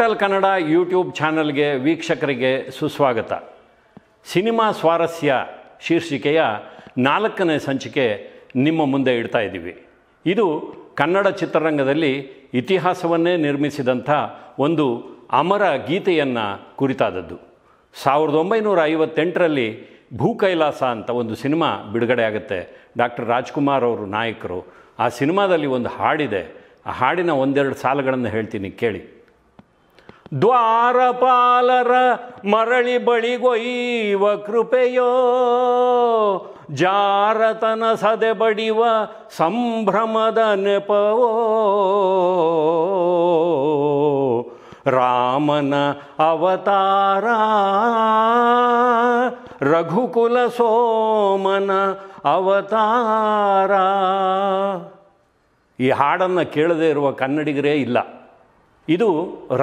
hotel Kannada YouTube ಚಾನಲ್ಗೆ ವೀಕ್ಷಕರಿಗೆ ಸುಸ್ವಾಗತ ಸಿನಿಮಾ ಸ್ವಾರಸ್ಯ ಶೀರ್ಷಿಕೆಯ ನಾಲ್ಕನೇ ಸಂಚಿಕೆ ನಿಮ್ಮ ಮುಂದೆ ಇಡ್ತಾ ಇದ್ದೀವಿ ಇದು ಕನ್ನಡ ಚಿತ್ರರಂಗದಲ್ಲಿ ಇತಿಹಾಸವನ್ನೇ ನಿರ್ಮಿಸಿದಂಥ ಒಂದು ಅಮರ ಗೀತೆಯನ್ನು ಕುರಿತಾದದ್ದು ಸಾವಿರದ ಒಂಬೈನೂರ ಐವತ್ತೆಂಟರಲ್ಲಿ ಭೂ ಕೈಲಾಸ ಅಂತ ಒಂದು ಸಿನಿಮಾ ಬಿಡುಗಡೆ ಆಗುತ್ತೆ ಡಾಕ್ಟರ್ ರಾಜ್ಕುಮಾರ್ ಅವರು ನಾಯಕರು ಆ ಸಿನಿಮಾದಲ್ಲಿ ಒಂದು ಹಾಡಿದೆ ಆ ಹಾಡಿನ ಒಂದೆರಡು ಸಾಲುಗಳನ್ನು ಹೇಳ್ತೀನಿ ಕೇಳಿ ದ್ವಾರಪಾಲರ ಮರಳಿ ಬಳಿಗೊಯ್ಯುವ ಕೃಪೆಯೋ ಜಾರತನ ಸದೆ ಬಡಿವ ಸಂಭ್ರಮದ ನೆಪವೋ ರಾಮನ ಅವತಾರ ರಘುಕುಲ ಸೋಮನ ಅವತಾರ ಈ ಹಾಡನ್ನು ಕೇಳದೇ ಇರುವ ಕನ್ನಡಿಗರೇ ಇಲ್ಲ ಇದು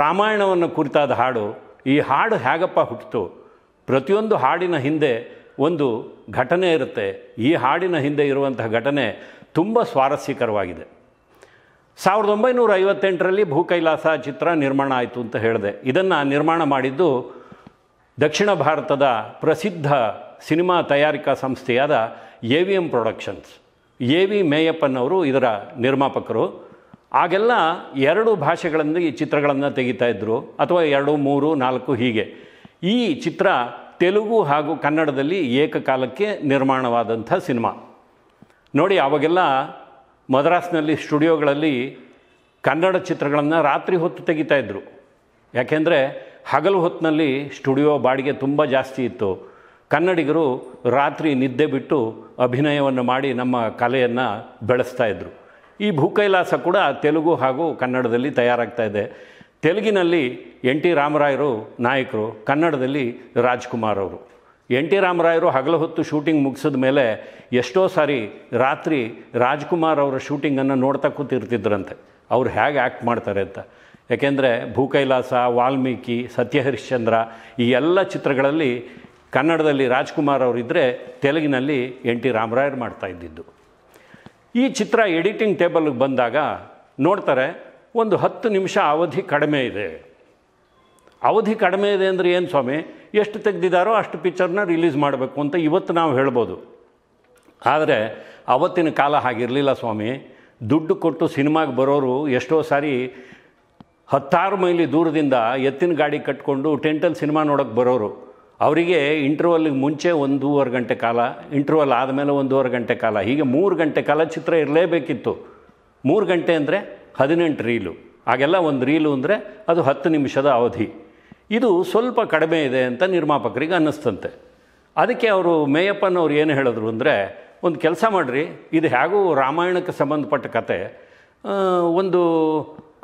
ರಾಮಾಯಣವನ್ನು ಕುರಿತಾದ ಹಾಡು ಈ ಹಾಡು ಹೇಗಪ್ಪ ಹುಟ್ಟಿತು ಪ್ರತಿಯೊಂದು ಹಾಡಿನ ಹಿಂದೆ ಒಂದು ಘಟನೆ ಇರುತ್ತೆ ಈ ಹಾಡಿನ ಹಿಂದೆ ಇರುವಂತಹ ಘಟನೆ ತುಂಬ ಸ್ವಾರಸ್ಯಕರವಾಗಿದೆ ಸಾವಿರದ ಒಂಬೈನೂರ ಐವತ್ತೆಂಟರಲ್ಲಿ ಭೂಕೈಲಾಸ ಚಿತ್ರ ನಿರ್ಮಾಣ ಆಯಿತು ಅಂತ ಹೇಳಿದೆ ಇದನ್ನು ನಿರ್ಮಾಣ ಮಾಡಿದ್ದು ದಕ್ಷಿಣ ಭಾರತದ ಪ್ರಸಿದ್ಧ ಸಿನಿಮಾ ತಯಾರಿಕಾ ಸಂಸ್ಥೆಯಾದ A V M productions A V ಮೇಯಪ್ಪನವರು ಇದರ ನಿರ್ಮಾಪಕರು ಆಗೆಲ್ಲ ಎರಡು ಭಾಷೆಗಳನ್ನು ಈ ಚಿತ್ರಗಳನ್ನು ತೆಗಿತಾ ಇದ್ದರು ಅಥವಾ ಎರಡು ಮೂರು ನಾಲ್ಕು ಹೀಗೆ ಈ ಚಿತ್ರ ತೆಲುಗು ಹಾಗೂ ಕನ್ನಡದಲ್ಲಿ ಏಕಕಾಲಕ್ಕೆ ನಿರ್ಮಾಣವಾದಂಥ ಸಿನಿಮಾ ನೋಡಿ ಆವಾಗೆಲ್ಲ ಮದ್ರಾಸ್ನಲ್ಲಿ ಸ್ಟುಡಿಯೋಗಳಲ್ಲಿ ಕನ್ನಡ ಚಿತ್ರಗಳನ್ನು ರಾತ್ರಿ ಹೊತ್ತು ಇದ್ದರು ಯಾಕೆಂದರೆ ಹಗಲು ಹೊತ್ತಿನಲ್ಲಿ ಸ್ಟುಡಿಯೋ ಬಾಡಿಗೆ ತುಂಬ ಜಾಸ್ತಿ ಇತ್ತು ಕನ್ನಡಿಗರು ರಾತ್ರಿ ನಿದ್ದೆ ಬಿಟ್ಟು ಅಭಿನಯವನ್ನು ಮಾಡಿ ನಮ್ಮ ಕಲೆಯನ್ನು ಬೆಳೆಸ್ತಾ ಇದ್ದರು ಈ ಭೂಕೈಲಾಸ ಕೂಡ ತೆಲುಗು ಹಾಗೂ ಕನ್ನಡದಲ್ಲಿ ತಯಾರಾಗ್ತಾ ಇದೆ ತೆಲುಗಿನಲ್ಲಿ ಎನ್ ಟಿ ರಾಮರಾಯರು ನಾಯಕರು ಕನ್ನಡದಲ್ಲಿ ರಾಜ್ಕುಮಾರ್ ಅವರು ಎನ್ ಟಿ ರಾಮರಾಯರು ಹಗಲು ಹೊತ್ತು ಶೂಟಿಂಗ್ ಮುಗಿಸಿದ ಮೇಲೆ ಎಷ್ಟೋ ಸಾರಿ ರಾತ್ರಿ ರಾಜ್ಕುಮಾರ್ ಅವರ ಶೂಟಿಂಗನ್ನು ನೋಡ್ತಾ ಕೂತಿರ್ತಿದ್ರಂತೆ ಅವ್ರು ಹೇಗೆ ಆ್ಯಕ್ಟ್ ಮಾಡ್ತಾರೆ ಅಂತ ಯಾಕೆಂದರೆ ಭೂಕೈಲಾಸ ವಾಲ್ಮೀಕಿ ಸತ್ಯಹರಿಶ್ಚಂದ್ರ ಈ ಎಲ್ಲ ಚಿತ್ರಗಳಲ್ಲಿ ಕನ್ನಡದಲ್ಲಿ ರಾಜ್ಕುಮಾರ್ ಅವರಿದ್ದರೆ ತೆಲುಗಿನಲ್ಲಿ ಎನ್ ಟಿ ರಾಮರಾಯರು ಮಾಡ್ತಾ ಇದ್ದಿದ್ದು ಈ ಚಿತ್ರ ಎಡಿಟಿಂಗ್ ಟೇಬಲ್ಗೆ ಬಂದಾಗ ನೋಡ್ತಾರೆ ಒಂದು ಹತ್ತು ನಿಮಿಷ ಅವಧಿ ಕಡಿಮೆ ಇದೆ ಅವಧಿ ಕಡಿಮೆ ಇದೆ ಅಂದರೆ ಏನು ಸ್ವಾಮಿ ಎಷ್ಟು ತೆಗೆದಿದ್ದಾರೋ ಅಷ್ಟು ಪಿಕ್ಚರ್ನ ರಿಲೀಸ್ ಮಾಡಬೇಕು ಅಂತ ಇವತ್ತು ನಾವು ಹೇಳ್ಬೋದು ಆದರೆ ಅವತ್ತಿನ ಕಾಲ ಹಾಗಿರಲಿಲ್ಲ ಸ್ವಾಮಿ ದುಡ್ಡು ಕೊಟ್ಟು ಸಿನಿಮಾಗೆ ಬರೋರು ಎಷ್ಟೋ ಸಾರಿ ಹತ್ತಾರು ಮೈಲಿ ದೂರದಿಂದ ಎತ್ತಿನ ಗಾಡಿ ಕಟ್ಕೊಂಡು ಟೆಂಟಲ್ ಸಿನಿಮಾ ನೋಡೋಕ್ಕೆ ಬರೋರು ಅವರಿಗೆ ಇಂಟರ್ವಲ್ಗೆ ಮುಂಚೆ ಒಂದೂವರೆ ಗಂಟೆ ಕಾಲ ಇಂಟರ್ವಲ್ ಆದಮೇಲೆ ಒಂದೂವರೆ ಗಂಟೆ ಕಾಲ ಹೀಗೆ ಮೂರು ಗಂಟೆ ಕಾಲ ಚಿತ್ರ ಇರಲೇಬೇಕಿತ್ತು ಮೂರು ಗಂಟೆ ಅಂದರೆ ಹದಿನೆಂಟು ರೀಲು ಹಾಗೆಲ್ಲ ಒಂದು ರೀಲು ಅಂದರೆ ಅದು ಹತ್ತು ನಿಮಿಷದ ಅವಧಿ ಇದು ಸ್ವಲ್ಪ ಕಡಿಮೆ ಇದೆ ಅಂತ ನಿರ್ಮಾಪಕರಿಗೆ ಅನ್ನಿಸ್ತಂತೆ ಅದಕ್ಕೆ ಅವರು ಮೇಯಪ್ಪನವ್ರು ಏನು ಹೇಳಿದ್ರು ಅಂದರೆ ಒಂದು ಕೆಲಸ ಮಾಡಿರಿ ಇದು ಹೇಗೂ ರಾಮಾಯಣಕ್ಕೆ ಸಂಬಂಧಪಟ್ಟ ಕತೆ ಒಂದು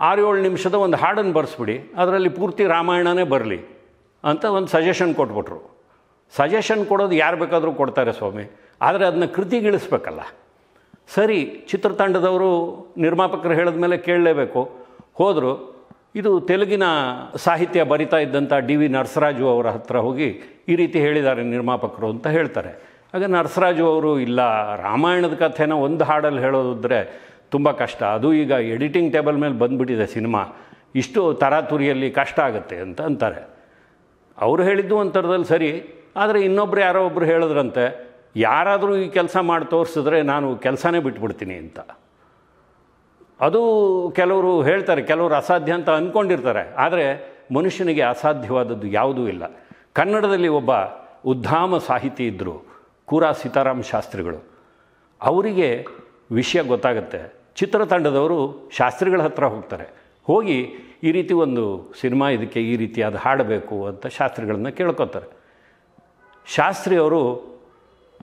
ಆರು ಏಳು ನಿಮಿಷದ ಒಂದು ಹಾಡನ್ನು ಬರೆಸ್ಬಿಡಿ ಅದರಲ್ಲಿ ಪೂರ್ತಿ ರಾಮಾಯಣನೇ ಬರಲಿ ಅಂತ ಒಂದು ಸಜೆಷನ್ ಕೊಟ್ಬಿಟ್ರು ಸಜೆಷನ್ ಕೊಡೋದು ಯಾರು ಬೇಕಾದರೂ ಕೊಡ್ತಾರೆ ಸ್ವಾಮಿ ಆದರೆ ಅದನ್ನ ಕೃತಿಗಿಳಿಸ್ಬೇಕಲ್ಲ ಸರಿ ಚಿತ್ರತಂಡದವರು ನಿರ್ಮಾಪಕರು ಹೇಳಿದ ಮೇಲೆ ಕೇಳಲೇಬೇಕು ಹೋದರು ಇದು ತೆಲುಗಿನ ಸಾಹಿತ್ಯ ಬರಿತಾ ಇದ್ದಂಥ ಡಿ ವಿ ನರಸರಾಜು ಅವರ ಹತ್ರ ಹೋಗಿ ಈ ರೀತಿ ಹೇಳಿದ್ದಾರೆ ನಿರ್ಮಾಪಕರು ಅಂತ ಹೇಳ್ತಾರೆ ಹಾಗೆ ನರಸರಾಜು ಅವರು ಇಲ್ಲ ರಾಮಾಯಣದ ಕಥೆನ ಒಂದು ಹಾಡಲ್ಲಿ ಹೇಳೋದಿದ್ರೆ ತುಂಬ ಕಷ್ಟ ಅದು ಈಗ ಎಡಿಟಿಂಗ್ ಟೇಬಲ್ ಮೇಲೆ ಬಂದುಬಿಟ್ಟಿದೆ ಸಿನಿಮಾ ಇಷ್ಟು ತರಾತುರಿಯಲ್ಲಿ ಕಷ್ಟ ಆಗುತ್ತೆ ಅಂತ ಅಂತಾರೆ ಅವರು ಹೇಳಿದ್ದು ಒಂಥರದಲ್ಲಿ ಸರಿ ಆದರೆ ಇನ್ನೊಬ್ರು ಯಾರೋ ಒಬ್ಬರು ಹೇಳಿದ್ರಂತೆ ಯಾರಾದರೂ ಈ ಕೆಲಸ ಮಾಡಿ ತೋರಿಸಿದ್ರೆ ನಾನು ಕೆಲಸನೇ ಬಿಟ್ಬಿಡ್ತೀನಿ ಅಂತ ಅದು ಕೆಲವರು ಹೇಳ್ತಾರೆ ಕೆಲವರು ಅಸಾಧ್ಯ ಅಂತ ಅಂದ್ಕೊಂಡಿರ್ತಾರೆ ಆದರೆ ಮನುಷ್ಯನಿಗೆ ಅಸಾಧ್ಯವಾದದ್ದು ಯಾವುದೂ ಇಲ್ಲ ಕನ್ನಡದಲ್ಲಿ ಒಬ್ಬ ಉದ್ದಾಮ ಸಾಹಿತಿ ಇದ್ದರು ಕೂರಾ ಸೀತಾರಾಮ್ ಶಾಸ್ತ್ರಿಗಳು ಅವರಿಗೆ ವಿಷಯ ಗೊತ್ತಾಗುತ್ತೆ ಚಿತ್ರತಂಡದವರು ಶಾಸ್ತ್ರಿಗಳ ಹತ್ರ ಹೋಗ್ತಾರೆ ಹೋಗಿ ಈ ರೀತಿ ಒಂದು ಸಿನಿಮಾ ಇದಕ್ಕೆ ಈ ರೀತಿ ಹಾಡಬೇಕು ಅಂತ ಶಾಸ್ತ್ರಿಗಳನ್ನ ಕೇಳ್ಕೊತಾರೆ ಶಾಸ್ತ್ರಿ ಅವರು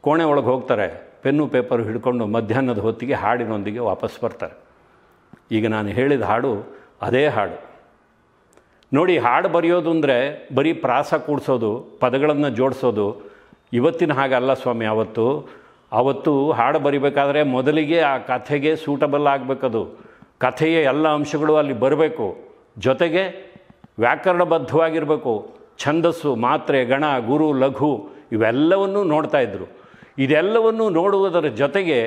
ಕೋಣೆ ಒಳಗೆ ಹೋಗ್ತಾರೆ ಪೆನ್ನು ಪೇಪರು ಹಿಡ್ಕೊಂಡು ಮಧ್ಯಾಹ್ನದ ಹೊತ್ತಿಗೆ ಹಾಡಿನೊಂದಿಗೆ ವಾಪಸ್ ಬರ್ತಾರೆ ಈಗ ನಾನು ಹೇಳಿದ ಹಾಡು ಅದೇ ಹಾಡು ನೋಡಿ ಹಾಡು ಬರೆಯೋದು ಅಂದರೆ ಬರೀ ಪ್ರಾಸ ಕೂಡಿಸೋದು ಪದಗಳನ್ನು ಜೋಡಿಸೋದು ಇವತ್ತಿನ ಹಾಗಲ್ಲ ಸ್ವಾಮಿ ಅವತ್ತು ಅವತ್ತು ಹಾಡು ಬರಿಬೇಕಾದ್ರೆ ಮೊದಲಿಗೆ ಆ ಕಥೆಗೆ ಸೂಟಬಲ್ ಆಗಬೇಕದು ಕಥೆಯ ಎಲ್ಲ ಅಂಶಗಳು ಅಲ್ಲಿ ಬರಬೇಕು ಜೊತೆಗೆ ವ್ಯಾಕರಣಬದ್ಧವಾಗಿರಬೇಕು ಛಂದಸ್ಸು ಮಾತ್ರೆ ಗಣ ಗುರು ಲಘು ಇವೆಲ್ಲವನ್ನೂ ನೋಡ್ತಾ ಇದ್ದರು ಇದೆಲ್ಲವನ್ನೂ ನೋಡುವುದರ ಜೊತೆಗೆ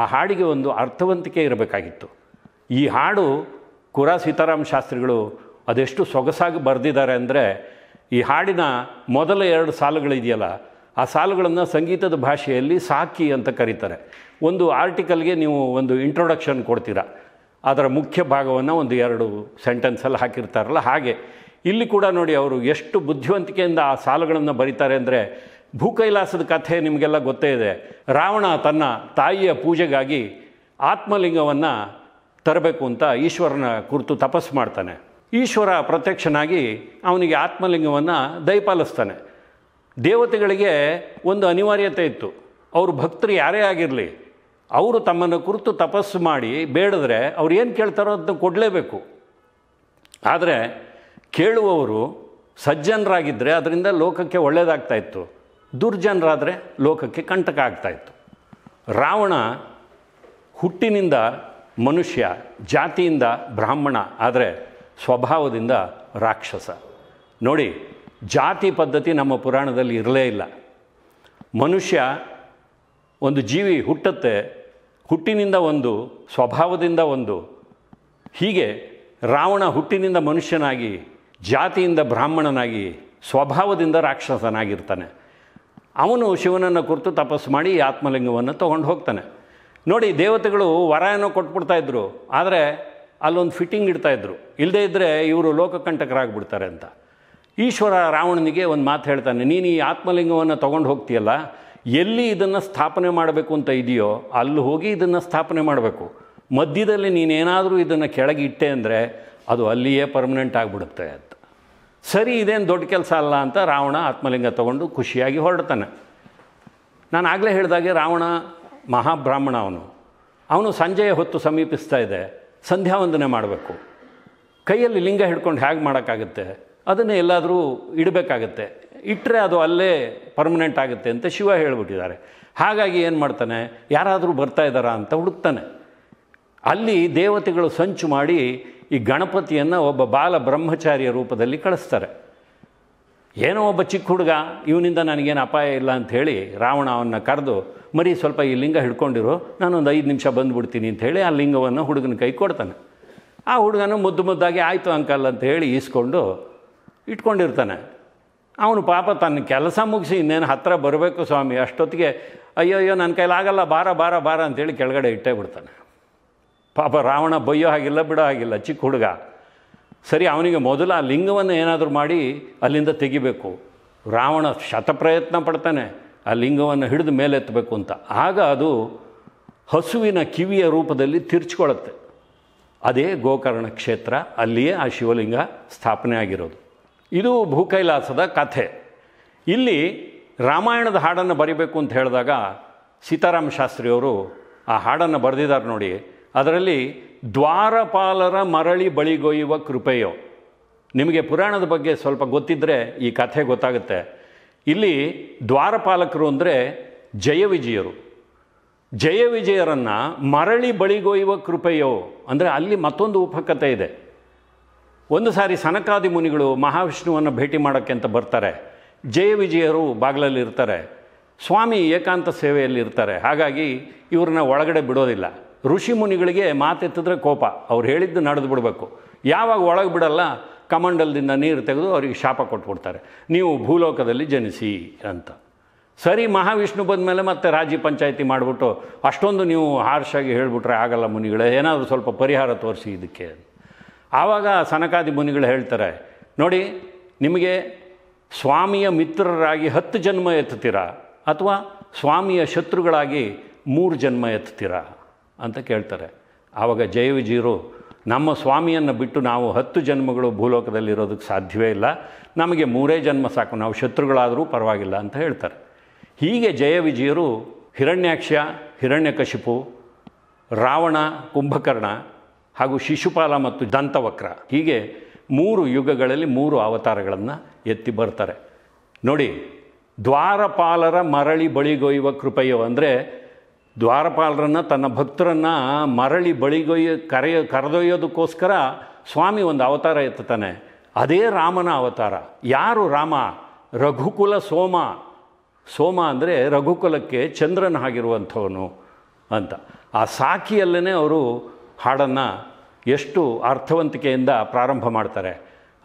ಆ ಹಾಡಿಗೆ ಒಂದು ಅರ್ಥವಂತಿಕೆ ಇರಬೇಕಾಗಿತ್ತು ಈ ಹಾಡು ಕುರ ಸೀತಾರಾಮ್ ಶಾಸ್ತ್ರಿಗಳು ಅದೆಷ್ಟು ಸೊಗಸಾಗಿ ಬರೆದಿದ್ದಾರೆ ಅಂದರೆ ಈ ಹಾಡಿನ ಮೊದಲ ಎರಡು ಸಾಲುಗಳಿದೆಯಲ್ಲ ಆ ಸಾಲುಗಳನ್ನು ಸಂಗೀತದ ಭಾಷೆಯಲ್ಲಿ ಸಾಕಿ ಅಂತ ಕರೀತಾರೆ ಒಂದು ಆರ್ಟಿಕಲ್ಗೆ ನೀವು ಒಂದು ಇಂಟ್ರೊಡಕ್ಷನ್ ಕೊಡ್ತೀರಾ ಅದರ ಮುಖ್ಯ ಭಾಗವನ್ನು ಒಂದು ಎರಡು ಸೆಂಟೆನ್ಸಲ್ಲಿ ಹಾಕಿರ್ತಾರಲ್ಲ ಹಾಗೆ ಇಲ್ಲಿ ಕೂಡ ನೋಡಿ ಅವರು ಎಷ್ಟು ಬುದ್ಧಿವಂತಿಕೆಯಿಂದ ಆ ಸಾಲುಗಳನ್ನು ಬರೀತಾರೆ ಅಂದರೆ ಭೂಕೈಲಾಸದ ಕಥೆ ನಿಮಗೆಲ್ಲ ಗೊತ್ತೇ ಇದೆ ರಾವಣ ತನ್ನ ತಾಯಿಯ ಪೂಜೆಗಾಗಿ ಆತ್ಮಲಿಂಗವನ್ನು ತರಬೇಕು ಅಂತ ಈಶ್ವರನ ಕುರಿತು ತಪಸ್ಸು ಮಾಡ್ತಾನೆ ಈಶ್ವರ ಪ್ರತ್ಯಕ್ಷನಾಗಿ ಅವನಿಗೆ ಆತ್ಮಲಿಂಗವನ್ನು ದಯಪಾಲಿಸ್ತಾನೆ ದೇವತೆಗಳಿಗೆ ಒಂದು ಅನಿವಾರ್ಯತೆ ಇತ್ತು ಅವರು ಭಕ್ತರು ಯಾರೇ ಆಗಿರಲಿ ಅವರು ತಮ್ಮನ್ನು ಕುರಿತು ತಪಸ್ಸು ಮಾಡಿ ಬೇಡಿದ್ರೆ ಅವ್ರು ಏನು ಕೇಳ್ತಾರೋ ಅದನ್ನು ಕೊಡಲೇಬೇಕು ಆದರೆ ಕೇಳುವವರು ಸಜ್ಜನರಾಗಿದ್ದರೆ ಅದರಿಂದ ಲೋಕಕ್ಕೆ ಒಳ್ಳೆಯದಾಗ್ತಾ ಇತ್ತು ದುರ್ಜನರಾದರೆ ಲೋಕಕ್ಕೆ ಕಂಟಕ ಆಗ್ತಾಯಿತ್ತು ರಾವಣ ಹುಟ್ಟಿನಿಂದ ಮನುಷ್ಯ ಜಾತಿಯಿಂದ ಬ್ರಾಹ್ಮಣ ಆದರೆ ಸ್ವಭಾವದಿಂದ ರಾಕ್ಷಸ ನೋಡಿ ಜಾತಿ ಪದ್ಧತಿ ನಮ್ಮ ಪುರಾಣದಲ್ಲಿ ಇರಲೇ ಇಲ್ಲ ಮನುಷ್ಯ ಒಂದು ಜೀವಿ ಹುಟ್ಟುತ್ತೆ ಹುಟ್ಟಿನಿಂದ ಒಂದು ಸ್ವಭಾವದಿಂದ ಒಂದು ಹೀಗೆ ರಾವಣ ಹುಟ್ಟಿನಿಂದ ಮನುಷ್ಯನಾಗಿ ಜಾತಿಯಿಂದ ಬ್ರಾಹ್ಮಣನಾಗಿ ಸ್ವಭಾವದಿಂದ ರಾಕ್ಷಸನಾಗಿರ್ತಾನೆ ಅವನು ಶಿವನನ್ನು ಕುರಿತು ತಪಸ್ಸು ಮಾಡಿ ಆತ್ಮಲಿಂಗವನ್ನು ತೊಗೊಂಡು ಹೋಗ್ತಾನೆ ನೋಡಿ ದೇವತೆಗಳು ವರಾಯನ ಕೊಟ್ಬಿಡ್ತಾ ಕೊಟ್ಬಿಡ್ತಾಯಿದ್ರು ಆದರೆ ಅಲ್ಲೊಂದು ಫಿಟ್ಟಿಂಗ್ ಇಡ್ತಾ ಇಡ್ತಾಯಿದ್ರು ಇಲ್ಲದೇ ಇದ್ದರೆ ಇವರು ಲೋಕಕಂಟಕರಾಗ್ಬಿಡ್ತಾರೆ ಅಂತ ಈಶ್ವರ ರಾವಣನಿಗೆ ಒಂದು ಮಾತು ಹೇಳ್ತಾನೆ ನೀನು ಈ ಆತ್ಮಲಿಂಗವನ್ನು ತೊಗೊಂಡು ಹೋಗ್ತೀಯಲ್ಲ ಎಲ್ಲಿ ಇದನ್ನು ಸ್ಥಾಪನೆ ಮಾಡಬೇಕು ಅಂತ ಇದೆಯೋ ಅಲ್ಲಿ ಹೋಗಿ ಇದನ್ನು ಸ್ಥಾಪನೆ ಮಾಡಬೇಕು ಮಧ್ಯದಲ್ಲಿ ನೀನೇನಾದರೂ ಇದನ್ನು ಕೆಳಗೆ ಇಟ್ಟೆ ಅಂದರೆ ಅದು ಅಲ್ಲಿಯೇ ಪರ್ಮನೆಂಟ್ ಆಗಿಬಿಡುತ್ತೆ ಅಂತ ಸರಿ ಇದೇನು ದೊಡ್ಡ ಕೆಲಸ ಅಲ್ಲ ಅಂತ ರಾವಣ ಆತ್ಮಲಿಂಗ ತಗೊಂಡು ಖುಷಿಯಾಗಿ ಹೊರಡ್ತಾನೆ ನಾನು ಆಗಲೇ ಹೇಳಿದಾಗೆ ರಾವಣ ಮಹಾಬ್ರಾಹ್ಮಣ ಅವನು ಅವನು ಸಂಜೆಯ ಹೊತ್ತು ಸಮೀಪಿಸ್ತಾ ಇದೆ ಸಂಧ್ಯಾ ವಂದನೆ ಮಾಡಬೇಕು ಕೈಯಲ್ಲಿ ಲಿಂಗ ಹಿಡ್ಕೊಂಡು ಹೇಗೆ ಮಾಡೋಕ್ಕಾಗುತ್ತೆ ಅದನ್ನು ಎಲ್ಲಾದರೂ ಇಡಬೇಕಾಗತ್ತೆ ಇಟ್ಟರೆ ಅದು ಅಲ್ಲೇ ಪರ್ಮನೆಂಟ್ ಆಗುತ್ತೆ ಅಂತ ಶಿವ ಹೇಳಿಬಿಟ್ಟಿದ್ದಾರೆ ಹಾಗಾಗಿ ಏನು ಮಾಡ್ತಾನೆ ಯಾರಾದರೂ ಬರ್ತಾ ಇದ್ದಾರಾ ಅಂತ ಹುಡುಕ್ತಾನೆ ಅಲ್ಲಿ ದೇವತೆಗಳು ಸಂಚು ಮಾಡಿ ಈ ಗಣಪತಿಯನ್ನು ಒಬ್ಬ ಬಾಲ ಬ್ರಹ್ಮಚಾರಿಯ ರೂಪದಲ್ಲಿ ಕಳಿಸ್ತಾರೆ ಏನೋ ಒಬ್ಬ ಚಿಕ್ಕ ಹುಡುಗ ಇವನಿಂದ ನನಗೇನು ಅಪಾಯ ಇಲ್ಲ ಹೇಳಿ ರಾವಣ ಅವನ್ನ ಕರೆದು ಮರಿ ಸ್ವಲ್ಪ ಈ ಲಿಂಗ ಹಿಡ್ಕೊಂಡಿರೋ ನಾನೊಂದು ಐದು ನಿಮಿಷ ಬಂದುಬಿಡ್ತೀನಿ ಹೇಳಿ ಆ ಲಿಂಗವನ್ನು ಹುಡುಗನ ಕೈ ಕೊಡ್ತಾನೆ ಆ ಹುಡುಗನ ಮುದ್ದು ಮುದ್ದಾಗಿ ಆಯಿತು ಅಂಕಲ್ ಅಂತ ಹೇಳಿ ಈಸ್ಕೊಂಡು ಇಟ್ಕೊಂಡಿರ್ತಾನೆ ಅವನು ಪಾಪ ತನ್ನ ಕೆಲಸ ಮುಗಿಸಿ ಇನ್ನೇನು ಹತ್ತಿರ ಬರಬೇಕು ಸ್ವಾಮಿ ಅಷ್ಟೊತ್ತಿಗೆ ಅಯ್ಯೋ ಅಯ್ಯೋ ನನ್ನ ಕೈಲಾಗಲ್ಲ ಬಾರ ಬಾರ ಬಾರ ಅಂತೇಳಿ ಕೆಳಗಡೆ ಇಟ್ಟೇ ಬಿಡ್ತಾನೆ ಪಾಪ ರಾವಣ ಬೈಯೋ ಹಾಗಿಲ್ಲ ಬಿಡೋ ಹಾಗಿಲ್ಲ ಚಿಕ್ಕ ಹುಡುಗ ಸರಿ ಅವನಿಗೆ ಮೊದಲು ಆ ಲಿಂಗವನ್ನು ಏನಾದರೂ ಮಾಡಿ ಅಲ್ಲಿಂದ ತೆಗಿಬೇಕು ರಾವಣ ಶತಪ್ರಯತ್ನ ಪಡ್ತಾನೆ ಆ ಲಿಂಗವನ್ನು ಹಿಡಿದು ಮೇಲೆತ್ತಬೇಕು ಅಂತ ಆಗ ಅದು ಹಸುವಿನ ಕಿವಿಯ ರೂಪದಲ್ಲಿ ತಿರ್ಚಿಕೊಳ್ಳುತ್ತೆ ಅದೇ ಗೋಕರ್ಣ ಕ್ಷೇತ್ರ ಅಲ್ಲಿಯೇ ಆ ಶಿವಲಿಂಗ ಸ್ಥಾಪನೆ ಆಗಿರೋದು ಇದು ಭೂಕೈಲಾಸದ ಕಥೆ ಇಲ್ಲಿ ರಾಮಾಯಣದ ಹಾಡನ್ನು ಬರಿಬೇಕು ಅಂತ ಹೇಳಿದಾಗ ಸೀತಾರಾಮ ಶಾಸ್ತ್ರಿಯವರು ಆ ಹಾಡನ್ನು ಬರೆದಿದ್ದಾರೆ ನೋಡಿ ಅದರಲ್ಲಿ ದ್ವಾರಪಾಲರ ಮರಳಿ ಬಳಿಗೊಯ್ಯುವ ಕೃಪೆಯೋ ನಿಮಗೆ ಪುರಾಣದ ಬಗ್ಗೆ ಸ್ವಲ್ಪ ಗೊತ್ತಿದ್ದರೆ ಈ ಕಥೆ ಗೊತ್ತಾಗುತ್ತೆ ಇಲ್ಲಿ ದ್ವಾರಪಾಲಕರು ಅಂದರೆ ಜಯವಿಜಯರು ಜಯವಿಜಯರನ್ನು ಮರಳಿ ಬಳಿಗೊಯ್ಯುವ ಕೃಪೆಯೋ ಅಂದರೆ ಅಲ್ಲಿ ಮತ್ತೊಂದು ಉಪಕಥೆ ಇದೆ ಒಂದು ಸಾರಿ ಸನಕಾದಿ ಮುನಿಗಳು ಮಹಾವಿಷ್ಣುವನ್ನು ಭೇಟಿ ಮಾಡೋಕ್ಕೆ ಅಂತ ಬರ್ತಾರೆ ಜಯ ವಿಜಯರು ಬಾಗಿಲಲ್ಲಿ ಇರ್ತಾರೆ ಸ್ವಾಮಿ ಏಕಾಂತ ಸೇವೆಯಲ್ಲಿ ಇರ್ತಾರೆ ಹಾಗಾಗಿ ಇವ್ರನ್ನ ಒಳಗಡೆ ಬಿಡೋದಿಲ್ಲ ಋಷಿ ಮುನಿಗಳಿಗೆ ಮಾತೆತ್ತಿದ್ರೆ ಕೋಪ ಅವ್ರು ಹೇಳಿದ್ದು ನಡೆದು ಬಿಡಬೇಕು ಯಾವಾಗ ಒಳಗೆ ಬಿಡಲ್ಲ ಕಮಂಡಲದಿಂದ ನೀರು ತೆಗೆದು ಅವರಿಗೆ ಶಾಪ ಕೊಟ್ಬಿಡ್ತಾರೆ ನೀವು ಭೂಲೋಕದಲ್ಲಿ ಜನಿಸಿ ಅಂತ ಸರಿ ಮಹಾವಿಷ್ಣು ಬಂದ ಮೇಲೆ ಮತ್ತೆ ರಾಜಿ ಪಂಚಾಯಿತಿ ಮಾಡಿಬಿಟ್ಟು ಅಷ್ಟೊಂದು ನೀವು ಹಾರ್ಷಾಗಿ ಹೇಳಿಬಿಟ್ರೆ ಆಗಲ್ಲ ಮುನಿಗಳೇ ಏನಾದರೂ ಸ್ವಲ್ಪ ಪರಿಹಾರ ತೋರಿಸಿ ಇದಕ್ಕೆ ಆವಾಗ ಸನಕಾದಿ ಮುನಿಗಳು ಹೇಳ್ತಾರೆ ನೋಡಿ ನಿಮಗೆ ಸ್ವಾಮಿಯ ಮಿತ್ರರಾಗಿ ಹತ್ತು ಜನ್ಮ ಎತ್ತೀರ ಅಥವಾ ಸ್ವಾಮಿಯ ಶತ್ರುಗಳಾಗಿ ಮೂರು ಜನ್ಮ ಎತ್ತೀರ ಅಂತ ಕೇಳ್ತಾರೆ ಆವಾಗ ಜಯವಿಜೀರು ನಮ್ಮ ಸ್ವಾಮಿಯನ್ನು ಬಿಟ್ಟು ನಾವು ಹತ್ತು ಜನ್ಮಗಳು ಭೂಲೋಕದಲ್ಲಿರೋದಕ್ಕೆ ಸಾಧ್ಯವೇ ಇಲ್ಲ ನಮಗೆ ಮೂರೇ ಜನ್ಮ ಸಾಕು ನಾವು ಶತ್ರುಗಳಾದರೂ ಪರವಾಗಿಲ್ಲ ಅಂತ ಹೇಳ್ತಾರೆ ಹೀಗೆ ಜಯವಿಜಯರು ಹಿರಣ್ಯಾಕ್ಷ ಹಿರಣ್ಯಕಶಿಪು ರಾವಣ ಕುಂಭಕರ್ಣ ಹಾಗೂ ಶಿಶುಪಾಲ ಮತ್ತು ದಂತವಕ್ರ ಹೀಗೆ ಮೂರು ಯುಗಗಳಲ್ಲಿ ಮೂರು ಅವತಾರಗಳನ್ನು ಎತ್ತಿ ಬರ್ತಾರೆ ನೋಡಿ ದ್ವಾರಪಾಲರ ಮರಳಿ ಬಳಿಗೊಯ್ಯುವ ಕೃಪೆಯು ಅಂದರೆ ದ್ವಾರಪಾಲರನ್ನು ತನ್ನ ಭಕ್ತರನ್ನು ಮರಳಿ ಬಳಿಗೊಯ್ಯ ಕರೆಯ ಕರೆದೊಯ್ಯೋದಕ್ಕೋಸ್ಕರ ಸ್ವಾಮಿ ಒಂದು ಅವತಾರ ಎತ್ತಾನೆ ಅದೇ ರಾಮನ ಅವತಾರ ಯಾರು ರಾಮ ರಘುಕುಲ ಸೋಮ ಸೋಮ ಅಂದರೆ ರಘುಕುಲಕ್ಕೆ ಚಂದ್ರನ ಆಗಿರುವಂಥವನು ಅಂತ ಆ ಸಾಕಿಯಲ್ಲೇ ಅವರು ಹಾಡನ್ನು ಎಷ್ಟು ಅರ್ಥವಂತಿಕೆಯಿಂದ ಪ್ರಾರಂಭ ಮಾಡ್ತಾರೆ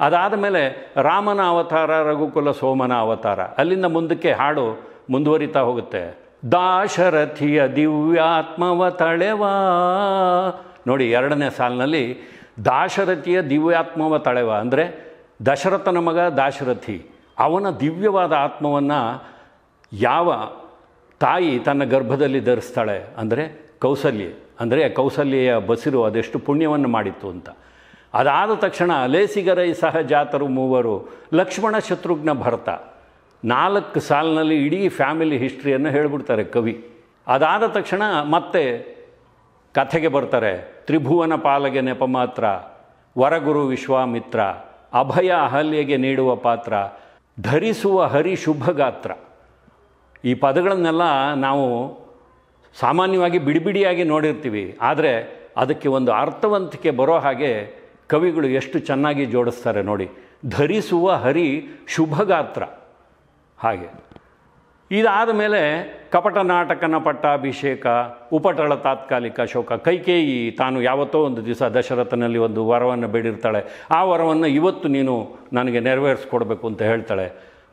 ಅದಾದ ಮೇಲೆ ರಾಮನ ಅವತಾರ ರಘುಕುಲ ಸೋಮನ ಅವತಾರ ಅಲ್ಲಿಂದ ಮುಂದಕ್ಕೆ ಹಾಡು ಮುಂದುವರಿತಾ ಹೋಗುತ್ತೆ ದಾಶರಥಿಯ ದಿವ್ಯಾತ್ಮವ ತಳೆವಾ ನೋಡಿ ಎರಡನೇ ಸಾಲಿನಲ್ಲಿ ದಾಶರಥಿಯ ದಿವ್ಯಾತ್ಮವ ತಳೆವ ಅಂದರೆ ದಶರಥನ ಮಗ ದಾಶರಥಿ ಅವನ ದಿವ್ಯವಾದ ಆತ್ಮವನ್ನು ಯಾವ ತಾಯಿ ತನ್ನ ಗರ್ಭದಲ್ಲಿ ಧರಿಸ್ತಾಳೆ ಅಂದರೆ ಕೌಸಲ್ಯ ಅಂದರೆ ಕೌಸಲ್ಯ ಬಸಿರು ಅದೆಷ್ಟು ಪುಣ್ಯವನ್ನು ಮಾಡಿತ್ತು ಅಂತ ಅದಾದ ತಕ್ಷಣ ಲೇಸಿಗರೈ ಸಹ ಜಾತರು ಮೂವರು ಲಕ್ಷ್ಮಣ ಶತ್ರುಘ್ನ ಭರತ ನಾಲ್ಕು ಸಾಲಿನಲ್ಲಿ ಇಡೀ ಫ್ಯಾಮಿಲಿ ಹಿಸ್ಟ್ರಿಯನ್ನು ಹೇಳ್ಬಿಡ್ತಾರೆ ಕವಿ ಅದಾದ ತಕ್ಷಣ ಮತ್ತೆ ಕಥೆಗೆ ಬರ್ತಾರೆ ತ್ರಿಭುವನ ಪಾಲಗೆ ನೆಪ ಮಾತ್ರ ವರಗುರು ವಿಶ್ವಾಮಿತ್ರ ಅಭಯ ಅಹಲ್ಯಗೆ ನೀಡುವ ಪಾತ್ರ ಧರಿಸುವ ಹರಿ ಶುಭಗಾತ್ರ ಈ ಪದಗಳನ್ನೆಲ್ಲ ನಾವು ಸಾಮಾನ್ಯವಾಗಿ ಬಿಡಿಬಿಡಿಯಾಗಿ ನೋಡಿರ್ತೀವಿ ಆದರೆ ಅದಕ್ಕೆ ಒಂದು ಅರ್ಥವಂತಿಕೆ ಬರೋ ಹಾಗೆ ಕವಿಗಳು ಎಷ್ಟು ಚೆನ್ನಾಗಿ ಜೋಡಿಸ್ತಾರೆ ನೋಡಿ ಧರಿಸುವ ಹರಿ ಶುಭಗಾತ್ರ ಹಾಗೆ ಇದಾದ ಮೇಲೆ ಕಪಟ ನಾಟಕನ ಪಟ್ಟಾಭಿಷೇಕ ಉಪಟಳ ತಾತ್ಕಾಲಿಕ ಶೋಕ ಕೈಕೇಯಿ ತಾನು ಯಾವತ್ತೋ ಒಂದು ದಿವಸ ದಶರಥನಲ್ಲಿ ಒಂದು ವರವನ್ನು ಬೇಡಿರ್ತಾಳೆ ಆ ವರವನ್ನು ಇವತ್ತು ನೀನು ನನಗೆ ನೆರವೇರಿಸ್ಕೊಡ್ಬೇಕು ಅಂತ ಹೇಳ್ತಾಳೆ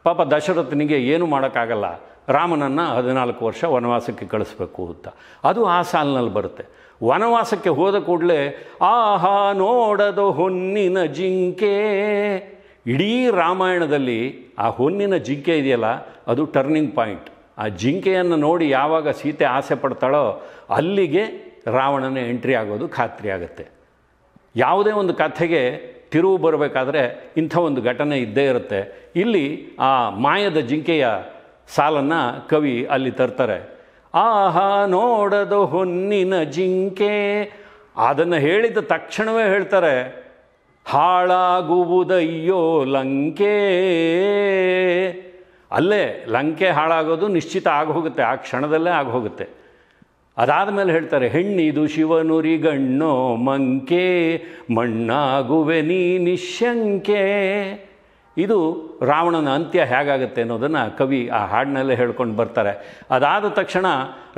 ಪಾಪ ದಶರಥನಿಗೆ ಏನೂ ಮಾಡೋಕ್ಕಾಗಲ್ಲ ರಾಮನನ್ನು ಹದಿನಾಲ್ಕು ವರ್ಷ ವನವಾಸಕ್ಕೆ ಕಳಿಸ್ಬೇಕು ಅಂತ ಅದು ಆ ಸಾಲಿನಲ್ಲಿ ಬರುತ್ತೆ ವನವಾಸಕ್ಕೆ ಹೋದ ಕೂಡಲೇ ಆಹಾ ನೋಡದು ಹೊನ್ನಿನ ಜಿಂಕೆ ಇಡೀ ರಾಮಾಯಣದಲ್ಲಿ ಆ ಹೊನ್ನಿನ ಜಿಂಕೆ ಇದೆಯಲ್ಲ ಅದು ಟರ್ನಿಂಗ್ ಪಾಯಿಂಟ್ ಆ ಜಿಂಕೆಯನ್ನು ನೋಡಿ ಯಾವಾಗ ಸೀತೆ ಆಸೆ ಪಡ್ತಾಳೋ ಅಲ್ಲಿಗೆ ರಾವಣನ ಎಂಟ್ರಿ ಆಗೋದು ಖಾತ್ರಿ ಆಗುತ್ತೆ ಯಾವುದೇ ಒಂದು ಕಥೆಗೆ ತಿರುವು ಬರಬೇಕಾದ್ರೆ ಇಂಥ ಒಂದು ಘಟನೆ ಇದ್ದೇ ಇರುತ್ತೆ ಇಲ್ಲಿ ಆ ಮಾಯದ ಜಿಂಕೆಯ ಸಾಲನ್ನು ಕವಿ ಅಲ್ಲಿ ತರ್ತಾರೆ ಆಹಾ ನೋಡದು ಹೊನ್ನಿನ ಜಿಂಕೆ ಅದನ್ನು ಹೇಳಿದ ತಕ್ಷಣವೇ ಹೇಳ್ತಾರೆ ಹಾಳಾಗುವುದಯ್ಯೋ ಲಂಕೆ ಅಲ್ಲೇ ಲಂಕೆ ಹಾಳಾಗೋದು ನಿಶ್ಚಿತ ಆಗೋಗುತ್ತೆ ಆ ಕ್ಷಣದಲ್ಲೇ ಆಗೋಗುತ್ತೆ ಅದಾದ ಮೇಲೆ ಹೇಳ್ತಾರೆ ಹೆಣ್ಣಿದು ಶಿವನುರಿ ಗಣ್ಣೋ ಮಂಕೆ ಮಣ್ಣಾಗುವೆ ನೀ ನಿಶಂಕೆ ಇದು ರಾವಣನ ಅಂತ್ಯ ಹೇಗಾಗುತ್ತೆ ಅನ್ನೋದನ್ನು ಕವಿ ಆ ಹಾಡಿನಲ್ಲೇ ಹೇಳ್ಕೊಂಡು ಬರ್ತಾರೆ ಅದಾದ ತಕ್ಷಣ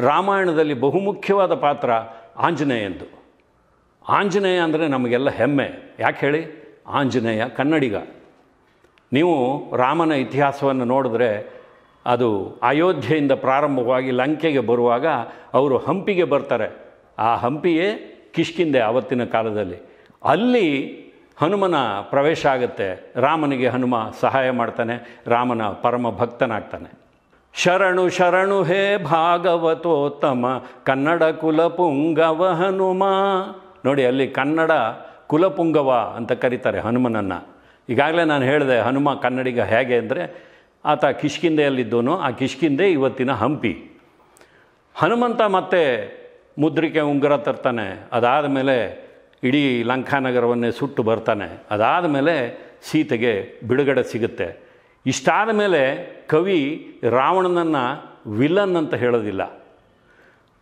ರಾಮಾಯಣದಲ್ಲಿ ಬಹುಮುಖ್ಯವಾದ ಪಾತ್ರ ಎಂದು ಆಂಜನೇಯ ಅಂದರೆ ನಮಗೆಲ್ಲ ಹೆಮ್ಮೆ ಯಾಕೆ ಹೇಳಿ ಆಂಜನೇಯ ಕನ್ನಡಿಗ ನೀವು ರಾಮನ ಇತಿಹಾಸವನ್ನು ನೋಡಿದ್ರೆ ಅದು ಅಯೋಧ್ಯೆಯಿಂದ ಪ್ರಾರಂಭವಾಗಿ ಲಂಕೆಗೆ ಬರುವಾಗ ಅವರು ಹಂಪಿಗೆ ಬರ್ತಾರೆ ಆ ಹಂಪಿಯೇ ಕಿಷ್ಕಿಂದೆ ಆವತ್ತಿನ ಕಾಲದಲ್ಲಿ ಅಲ್ಲಿ ಹನುಮನ ಪ್ರವೇಶ ಆಗುತ್ತೆ ರಾಮನಿಗೆ ಹನುಮ ಸಹಾಯ ಮಾಡ್ತಾನೆ ರಾಮನ ಪರಮ ಭಕ್ತನಾಗ್ತಾನೆ ಶರಣು ಶರಣು ಹೇ ಭಾಗವತೋತ್ತಮ ಕನ್ನಡ ಕುಲಪುಂಗವ ಹನುಮ ನೋಡಿ ಅಲ್ಲಿ ಕನ್ನಡ ಕುಲಪುಂಗವ ಅಂತ ಕರೀತಾರೆ ಹನುಮನನ್ನು ಈಗಾಗಲೇ ನಾನು ಹೇಳಿದೆ ಹನುಮ ಕನ್ನಡಿಗ ಹೇಗೆ ಅಂದರೆ ಆತ ಕಿಷ್ಕಿಂದೆಯಲ್ಲಿದ್ದೋನು ಆ ಕಿಷ್ಕಿಂದೆ ಇವತ್ತಿನ ಹಂಪಿ ಹನುಮಂತ ಮತ್ತೆ ಮುದ್ರಿಕೆ ಉಂಗುರ ತರ್ತಾನೆ ಅದಾದ ಮೇಲೆ ಇಡೀ ಲಂಕಾನಗರವನ್ನೇ ಸುಟ್ಟು ಬರ್ತಾನೆ ಅದಾದ ಮೇಲೆ ಸೀತೆಗೆ ಬಿಡುಗಡೆ ಸಿಗುತ್ತೆ ಇಷ್ಟಾದ ಮೇಲೆ ಕವಿ ರಾವಣನನ್ನು ವಿಲನ್ ಅಂತ ಹೇಳೋದಿಲ್ಲ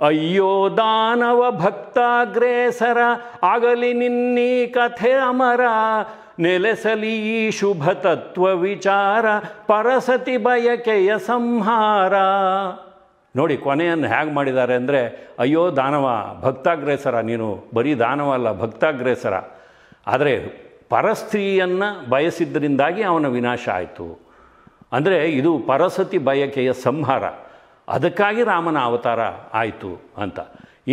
ಅಯ್ಯೋ ದಾನವ ಭಕ್ತಾಗ್ರೇಸರ ಆಗಲಿ ನಿನ್ನೀ ಕಥೆ ಅಮರ ನೆಲೆಸಲಿ ಈ ಶುಭ ತತ್ವ ವಿಚಾರ ಪರಸತಿ ಬಯಕೆಯ ಸಂಹಾರ ನೋಡಿ ಕೊನೆಯನ್ನು ಹೇಗೆ ಮಾಡಿದ್ದಾರೆ ಅಂದರೆ ಅಯ್ಯೋ ದಾನವ ಭಕ್ತಾಗ್ರೇಸರ ನೀನು ಬರೀ ದಾನವ ಅಲ್ಲ ಭಕ್ತಾಗ್ರೇಸರ ಆದರೆ ಪರಸ್ತ್ರೀಯನ್ನು ಬಯಸಿದ್ದರಿಂದಾಗಿ ಅವನ ವಿನಾಶ ಆಯಿತು ಅಂದರೆ ಇದು ಪರಸತಿ ಬಯಕೆಯ ಸಂಹಾರ ಅದಕ್ಕಾಗಿ ರಾಮನ ಅವತಾರ ಆಯಿತು ಅಂತ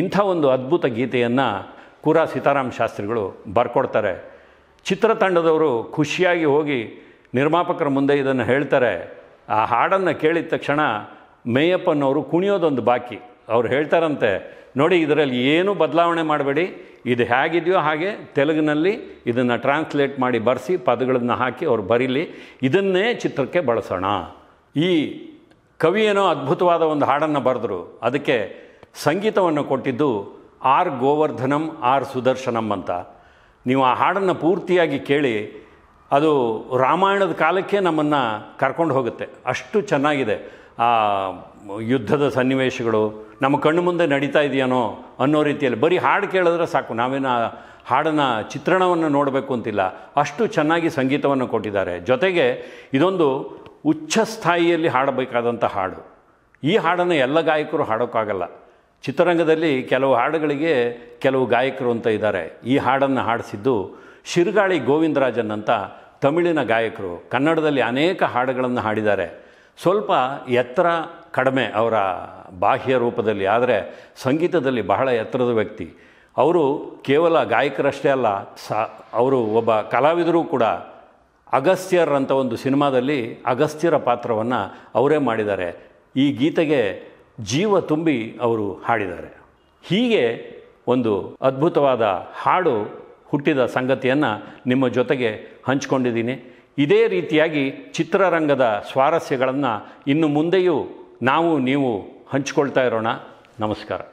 ಇಂಥ ಒಂದು ಅದ್ಭುತ ಗೀತೆಯನ್ನು ಕುರ ಸೀತಾರಾಮ ಶಾಸ್ತ್ರಿಗಳು ಬರ್ಕೊಡ್ತಾರೆ ಚಿತ್ರತಂಡದವರು ಖುಷಿಯಾಗಿ ಹೋಗಿ ನಿರ್ಮಾಪಕರ ಮುಂದೆ ಇದನ್ನು ಹೇಳ್ತಾರೆ ಆ ಹಾಡನ್ನು ಕೇಳಿದ ತಕ್ಷಣ ಮೇಯಪ್ಪನವರು ಕುಣಿಯೋದೊಂದು ಬಾಕಿ ಅವ್ರು ಹೇಳ್ತಾರಂತೆ ನೋಡಿ ಇದರಲ್ಲಿ ಏನೂ ಬದಲಾವಣೆ ಮಾಡಬೇಡಿ ಇದು ಹೇಗಿದೆಯೋ ಹಾಗೆ ತೆಲುಗಿನಲ್ಲಿ ಇದನ್ನು ಟ್ರಾನ್ಸ್ಲೇಟ್ ಮಾಡಿ ಬರೆಸಿ ಪದಗಳನ್ನು ಹಾಕಿ ಅವ್ರು ಬರೀಲಿ ಇದನ್ನೇ ಚಿತ್ರಕ್ಕೆ ಬಳಸೋಣ ಈ ಕವಿಯೇನೋ ಅದ್ಭುತವಾದ ಒಂದು ಹಾಡನ್ನು ಬರೆದರು ಅದಕ್ಕೆ ಸಂಗೀತವನ್ನು ಕೊಟ್ಟಿದ್ದು ಆರ್ ಗೋವರ್ಧನಂ ಆರ್ ಸುದರ್ಶನಂ ಅಂತ ನೀವು ಆ ಹಾಡನ್ನು ಪೂರ್ತಿಯಾಗಿ ಕೇಳಿ ಅದು ರಾಮಾಯಣದ ಕಾಲಕ್ಕೆ ನಮ್ಮನ್ನು ಕರ್ಕೊಂಡು ಹೋಗುತ್ತೆ ಅಷ್ಟು ಚೆನ್ನಾಗಿದೆ ಆ ಯುದ್ಧದ ಸನ್ನಿವೇಶಗಳು ನಮ್ಮ ಕಣ್ಣು ಮುಂದೆ ನಡೀತಾ ಇದೆಯೇನೋ ಅನ್ನೋ ರೀತಿಯಲ್ಲಿ ಬರೀ ಹಾಡು ಕೇಳಿದ್ರೆ ಸಾಕು ನಾವೇನು ಹಾಡನ್ನ ಚಿತ್ರಣವನ್ನು ನೋಡಬೇಕು ಅಂತಿಲ್ಲ ಅಷ್ಟು ಚೆನ್ನಾಗಿ ಸಂಗೀತವನ್ನು ಕೊಟ್ಟಿದ್ದಾರೆ ಜೊತೆಗೆ ಇದೊಂದು ಉಚ್ಚ ಸ್ಥಾಯಿಯಲ್ಲಿ ಹಾಡಬೇಕಾದಂಥ ಹಾಡು ಈ ಹಾಡನ್ನು ಎಲ್ಲ ಗಾಯಕರು ಹಾಡೋಕ್ಕಾಗಲ್ಲ ಚಿತ್ರರಂಗದಲ್ಲಿ ಕೆಲವು ಹಾಡುಗಳಿಗೆ ಕೆಲವು ಗಾಯಕರು ಅಂತ ಇದ್ದಾರೆ ಈ ಹಾಡನ್ನು ಹಾಡಿಸಿದ್ದು ಶಿರ್ಗಾಳಿ ಗೋವಿಂದರಾಜನ್ ಅಂತ ತಮಿಳಿನ ಗಾಯಕರು ಕನ್ನಡದಲ್ಲಿ ಅನೇಕ ಹಾಡುಗಳನ್ನು ಹಾಡಿದ್ದಾರೆ ಸ್ವಲ್ಪ ಎತ್ತರ ಕಡಿಮೆ ಅವರ ಬಾಹ್ಯ ರೂಪದಲ್ಲಿ ಆದರೆ ಸಂಗೀತದಲ್ಲಿ ಬಹಳ ಎತ್ತರದ ವ್ಯಕ್ತಿ ಅವರು ಕೇವಲ ಗಾಯಕರಷ್ಟೇ ಅಲ್ಲ ಸಾ ಅವರು ಒಬ್ಬ ಕಲಾವಿದರು ಕೂಡ ಅಗಸ್ತ್ಯರ್ ಅಂತ ಒಂದು ಸಿನಿಮಾದಲ್ಲಿ ಅಗಸ್ತ್ಯರ ಪಾತ್ರವನ್ನು ಅವರೇ ಮಾಡಿದ್ದಾರೆ ಈ ಗೀತೆಗೆ ಜೀವ ತುಂಬಿ ಅವರು ಹಾಡಿದ್ದಾರೆ ಹೀಗೆ ಒಂದು ಅದ್ಭುತವಾದ ಹಾಡು ಹುಟ್ಟಿದ ಸಂಗತಿಯನ್ನು ನಿಮ್ಮ ಜೊತೆಗೆ ಹಂಚ್ಕೊಂಡಿದ್ದೀನಿ ಇದೇ ರೀತಿಯಾಗಿ ಚಿತ್ರರಂಗದ ಸ್ವಾರಸ್ಯಗಳನ್ನು ಇನ್ನು ಮುಂದೆಯೂ ನಾವು ನೀವು ಹಂಚಿಕೊಳ್ತಾ ಇರೋಣ ನಮಸ್ಕಾರ